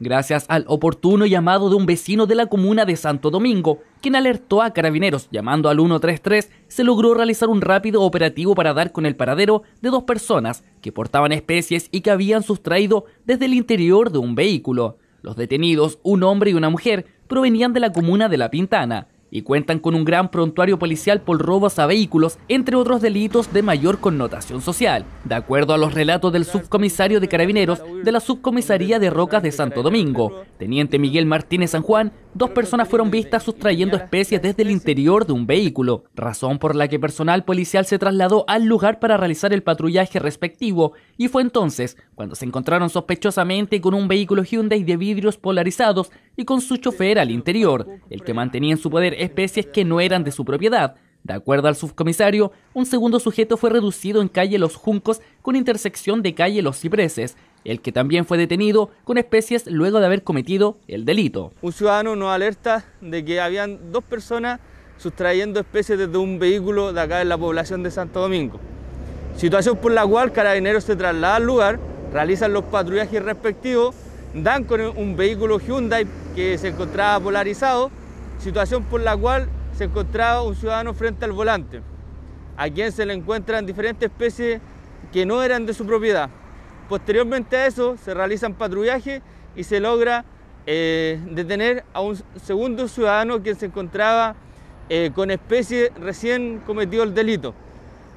gracias al oportuno llamado de un vecino de la comuna de Santo Domingo, quien alertó a carabineros llamando al 133, se logró realizar un rápido operativo para dar con el paradero de dos personas que portaban especies y que habían sustraído desde el interior de un vehículo. Los detenidos, un hombre y una mujer, provenían de la comuna de La Pintana y cuentan con un gran prontuario policial por robos a vehículos, entre otros delitos de mayor connotación social, de acuerdo a los relatos del subcomisario de carabineros de la subcomisaría de Rocas de Santo Domingo, teniente Miguel Martínez San Juan, dos personas fueron vistas eh, sustrayendo especies desde el interior de un vehículo, razón por la que personal policial se trasladó al lugar para realizar el patrullaje respectivo, y fue entonces cuando se encontraron sospechosamente con un vehículo Hyundai de vidrios polarizados y con su chofer al interior, el que mantenía en su poder especies que no eran de su propiedad, de acuerdo al subcomisario, un segundo sujeto fue reducido en calle Los Juncos con intersección de calle Los Cipreses el que también fue detenido con especies luego de haber cometido el delito. Un ciudadano nos alerta de que habían dos personas sustrayendo especies desde un vehículo de acá en la población de Santo Domingo. Situación por la cual carabineros se traslada al lugar, realizan los patrullajes respectivos, dan con un vehículo Hyundai que se encontraba polarizado, situación por la cual se encontraba un ciudadano frente al volante, a quien se le encuentran diferentes especies que no eran de su propiedad. Posteriormente a eso se realizan patrullajes y se logra eh, detener a un segundo ciudadano quien se encontraba eh, con especie recién cometido el delito.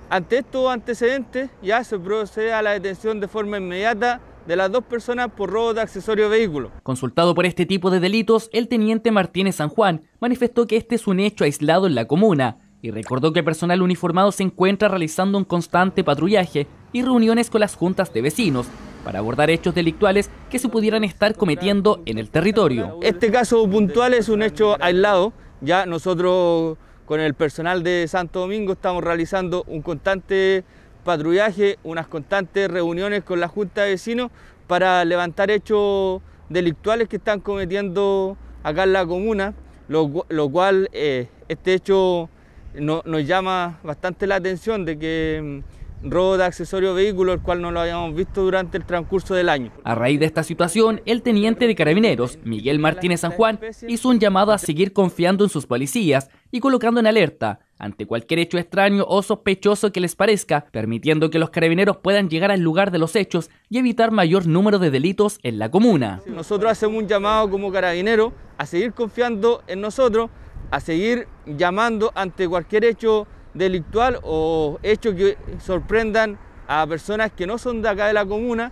Ante estos antecedentes ya se procede a la detención de forma inmediata de las dos personas por robo de accesorio vehículo. Consultado por este tipo de delitos, el teniente Martínez San Juan manifestó que este es un hecho aislado en la comuna, y recordó que el personal uniformado se encuentra realizando un constante patrullaje y reuniones con las juntas de vecinos para abordar hechos delictuales que se pudieran estar cometiendo en el territorio. Este caso puntual es un hecho aislado, ya nosotros con el personal de Santo Domingo estamos realizando un constante patrullaje, unas constantes reuniones con la Junta de Vecinos para levantar hechos delictuales que están cometiendo acá en la comuna, lo, cual eh, este hecho no, nos llama bastante la atención de que mm, robo de vehículo el cual no lo habíamos visto durante el transcurso del año. A raíz de esta situación, el teniente de carabineros, Miguel Martínez San Juan, hizo un llamado a seguir confiando en sus policías y colocando en alerta ante cualquier hecho extraño o sospechoso que les parezca, permitiendo que los carabineros puedan llegar al lugar de los hechos y evitar mayor número de delitos en la comuna. Nosotros hacemos un llamado como carabineros a seguir confiando en nosotros, a seguir llamando ante cualquier hecho delictual o hecho que sorprendan a personas que no son de acá de la comuna,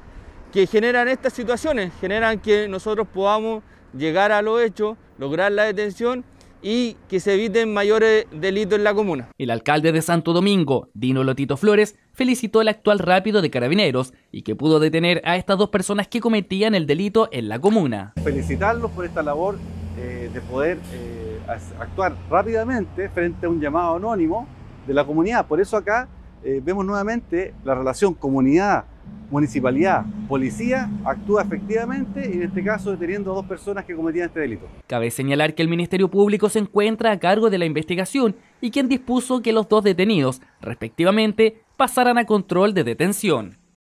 que generan estas situaciones, generan que nosotros podamos llegar a los hechos, lograr la detención y que se eviten mayores delitos en la comuna. El alcalde de Santo Domingo, Dino Lotito Flores, felicitó al actual rápido de carabineros y que pudo detener a estas dos personas que cometían el delito en la comuna. Felicitarlos por esta labor eh, de poder... Eh, actuar rápidamente frente a un llamado anónimo de la comunidad. Por eso acá eh, vemos nuevamente la relación comunidad, municipalidad, policía actúa efectivamente y en este caso deteniendo a dos personas que cometían este delito. Cabe señalar que el Ministerio Público se encuentra a cargo de la investigación y quien dispuso que los dos detenidos, respectivamente, pasaran a control de detención.